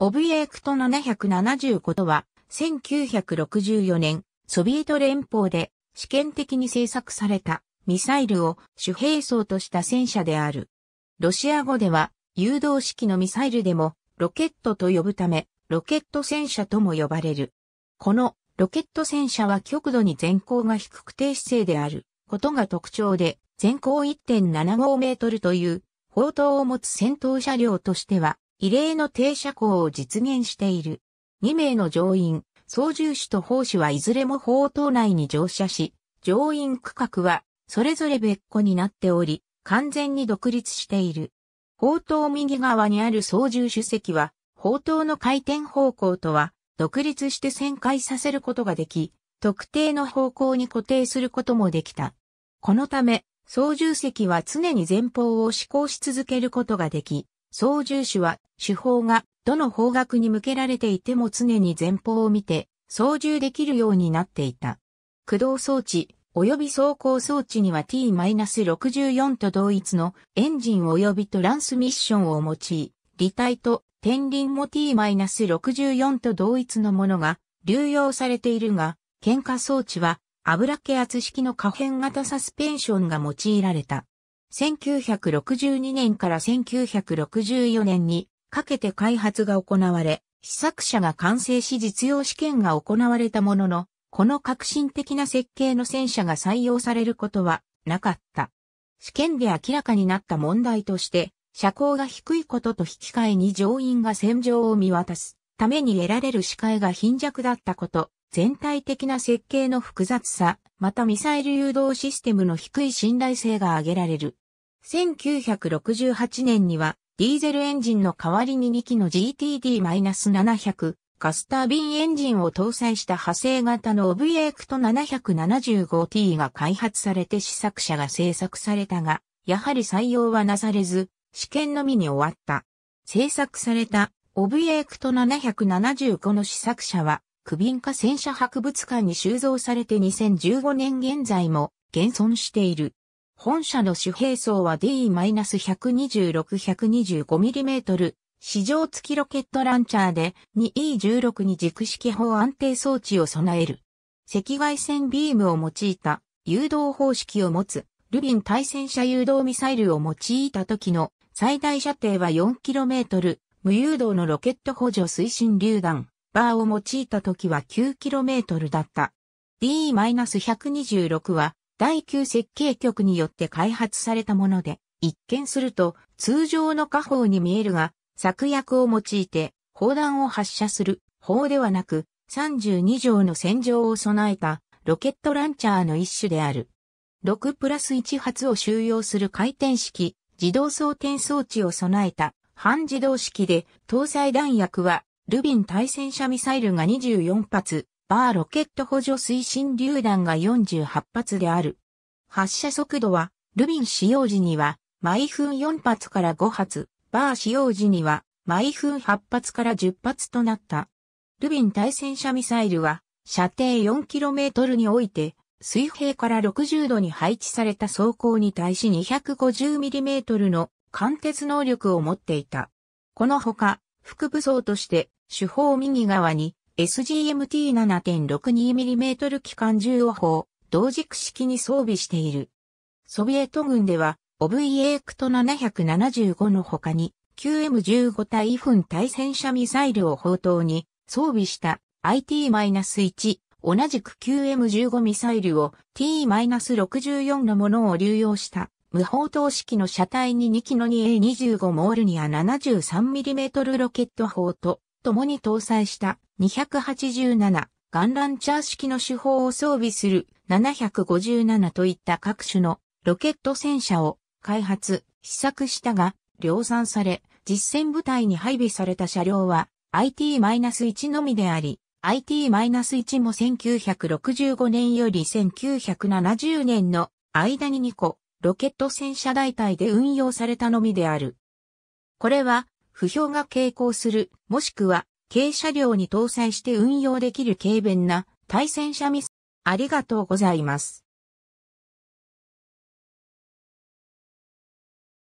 オブエクト775とは、1964年、ソビエト連邦で試験的に製作されたミサイルを主兵装とした戦車である。ロシア語では、誘導式のミサイルでもロケットと呼ぶため、ロケット戦車とも呼ばれる。このロケット戦車は極度に前高が低く低姿勢であることが特徴で、全高1.75メートルという砲塔を持つ戦闘車両としては異例の停車校を実現している。2名の乗員、操縦士と砲士はいずれも砲塔内に乗車し、乗員区画はそれぞれ別個になっており、完全に独立している。砲塔右側にある操縦主席は、砲塔の回転方向とは、独立して旋回させることができ、特定の方向に固定することもできた。このため、操縦席は常に前方を思考し続けることができ、操縦手は、手法がどの方角に向けられていても常に前方を見て操縦できるようになっていた。駆動装置及び走行装置には T-64 と同一のエンジン及びトランスミッションを用い、履体と天輪も T-64 と同一のものが流用されているが、喧嘩装置は油気圧式の可変型サスペンションが用いられた。1962年から1964年にかけて開発が行われ、試作車が完成し実用試験が行われたものの、この革新的な設計の戦車が採用されることはなかった。試験で明らかになった問題として、車高が低いことと引き換えに乗員が戦場を見渡すために得られる視界が貧弱だったこと、全体的な設計の複雑さ、またミサイル誘導システムの低い信頼性が挙げられる。1968年には、ディーゼルエンジンの代わりに2機の GTD-700 カスタービンエンジンを搭載した派生型のオブエクト 775T が開発されて試作車が製作されたが、やはり採用はなされず、試験のみに終わった。製作されたオブエクト775の試作車はクビンカ戦車博物館に収蔵されて2015年現在も現存している。本社の主兵装は D-126-125mm 市場付きロケットランチャーで 2E16 に軸式砲安定装置を備える。赤外線ビームを用いた誘導方式を持つルビン対戦車誘導ミサイルを用いた時の最大射程は 4km 無誘導のロケット補助推進榴弾。バーを用いた時は 9km だった。D-126 は第9設計局によって開発されたもので、一見すると通常の火砲に見えるが、策薬を用いて砲弾を発射する砲ではなく32条の戦場を備えたロケットランチャーの一種である。6プラス1発を収容する回転式自動装填装置を備えた半自動式で搭載弾薬はルビン対戦車ミサイルが24発、バーロケット補助推進榴弾が48発である。発射速度は、ルビン使用時には、毎分4発から5発、バー使用時には、毎分8発から10発となった。ルビン対戦車ミサイルは、射程 4km において、水平から60度に配置された装甲に対し 250mm の貫徹能力を持っていた。このほか、副武装として主砲右側に SGMT7.62mm 機関銃を砲、同軸式に装備している。ソビエト軍では、o v a エー775の他に、QM15 対フン対戦車ミサイルを砲塔に装備した IT-1、同じく QM15 ミサイルを T-64 のものを流用した無砲塔式の車体に2機の 2A25 モールニア 73mm ロケット砲と共に搭載した287ガンランチャー式の手法を装備する757といった各種のロケット戦車を開発、試作したが量産され、実戦部隊に配備された車両は IT-1 のみであり、IT-1 も1965年より1970年の間に2個ロケット戦車大隊で運用されたのみである。これは不評が傾向する、もしくは、軽車両に搭載して運用できる軽便な対戦車ミス。ありがとうございます。